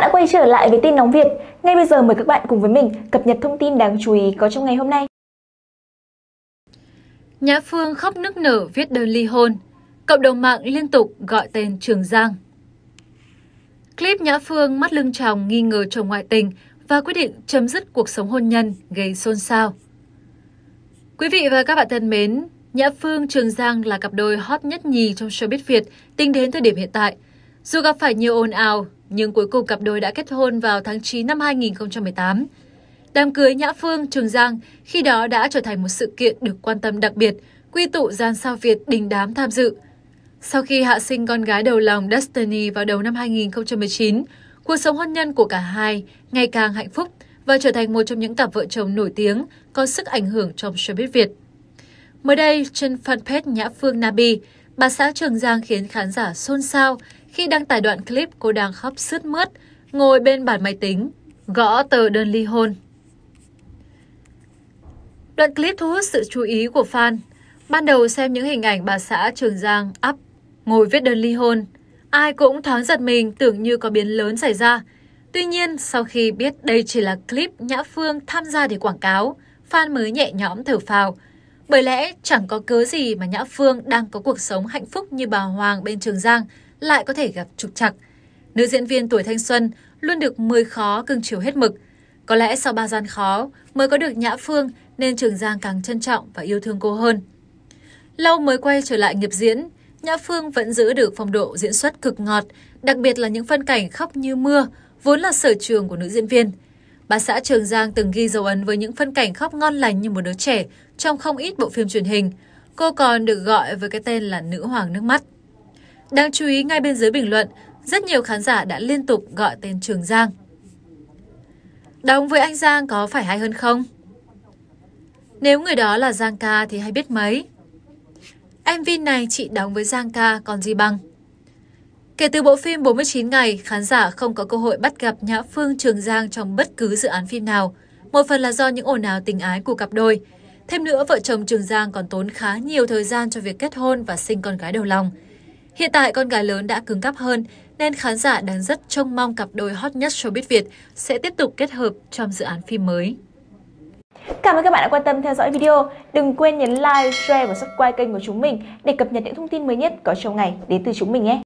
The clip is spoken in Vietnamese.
bạn đã quay trở lại với tin nóng Việt. Ngay bây giờ mời các bạn cùng với mình cập nhật thông tin đáng chú ý có trong ngày hôm nay. Nhã Phương khóc nức nở viết đơn ly hôn. Cộng đồng mạng liên tục gọi tên Trường Giang. Clip Nhã Phương mắt lưng tròng nghi ngờ chồng ngoại tình và quyết định chấm dứt cuộc sống hôn nhân gây xôn xao. Quý vị và các bạn thân mến, Nhã Phương Trường Giang là cặp đôi hot nhất nhì trong showbiz Việt tính đến thời điểm hiện tại. Dù gặp phải nhiều ồn ào, nhưng cuối cùng cặp đôi đã kết hôn vào tháng 9 năm 2018. Đám cưới Nhã Phương, Trường Giang khi đó đã trở thành một sự kiện được quan tâm đặc biệt, quy tụ gian sao Việt đình đám tham dự. Sau khi hạ sinh con gái đầu lòng Destiny vào đầu năm 2019, cuộc sống hôn nhân của cả hai ngày càng hạnh phúc và trở thành một trong những cặp vợ chồng nổi tiếng có sức ảnh hưởng trong showbiz Việt. Mới đây, trên fanpage Nhã Phương Nabi, bà xã Trường Giang khiến khán giả xôn xao khi đăng tải đoạn clip, cô đang khóc sướt mướt, ngồi bên bàn máy tính, gõ tờ đơn ly hôn. Đoạn clip thu hút sự chú ý của fan. Ban đầu xem những hình ảnh bà xã Trường Giang up, ngồi viết đơn ly hôn. Ai cũng thoáng giật mình tưởng như có biến lớn xảy ra. Tuy nhiên, sau khi biết đây chỉ là clip Nhã Phương tham gia để quảng cáo, fan mới nhẹ nhõm thở phào. Bởi lẽ chẳng có cớ gì mà Nhã Phương đang có cuộc sống hạnh phúc như bà Hoàng bên Trường Giang, lại có thể gặp trục trặc. Nữ diễn viên tuổi thanh xuân luôn được 10 khó cưng chiều hết mực. Có lẽ sau ba gian khó mới có được Nhã Phương nên Trường Giang càng trân trọng và yêu thương cô hơn. Lâu mới quay trở lại nghiệp diễn, Nhã Phương vẫn giữ được phong độ diễn xuất cực ngọt, đặc biệt là những phân cảnh khóc như mưa, vốn là sở trường của nữ diễn viên. Bà xã Trường Giang từng ghi dấu ấn với những phân cảnh khóc ngon lành như một đứa trẻ trong không ít bộ phim truyền hình. Cô còn được gọi với cái tên là nữ hoàng nước mắt. Đáng chú ý ngay bên dưới bình luận, rất nhiều khán giả đã liên tục gọi tên Trường Giang. Đóng với anh Giang có phải hay hơn không? Nếu người đó là Giang ca thì hay biết mấy. MV này chị đóng với Giang ca còn gì bằng. Kể từ bộ phim 49 ngày, khán giả không có cơ hội bắt gặp Nhã Phương Trường Giang trong bất cứ dự án phim nào. Một phần là do những ồn ào tình ái của cặp đôi. Thêm nữa, vợ chồng Trường Giang còn tốn khá nhiều thời gian cho việc kết hôn và sinh con gái đầu lòng. Hiện tại con gái lớn đã cứng cáp hơn nên khán giả đang rất trông mong cặp đôi hot nhất showbiz Việt sẽ tiếp tục kết hợp trong dự án phim mới. Cảm ơn các bạn đã quan tâm theo dõi video. Đừng quên nhấn like, share và subscribe kênh của chúng mình để cập nhật những thông tin mới nhất có trong ngày đến từ chúng mình nhé.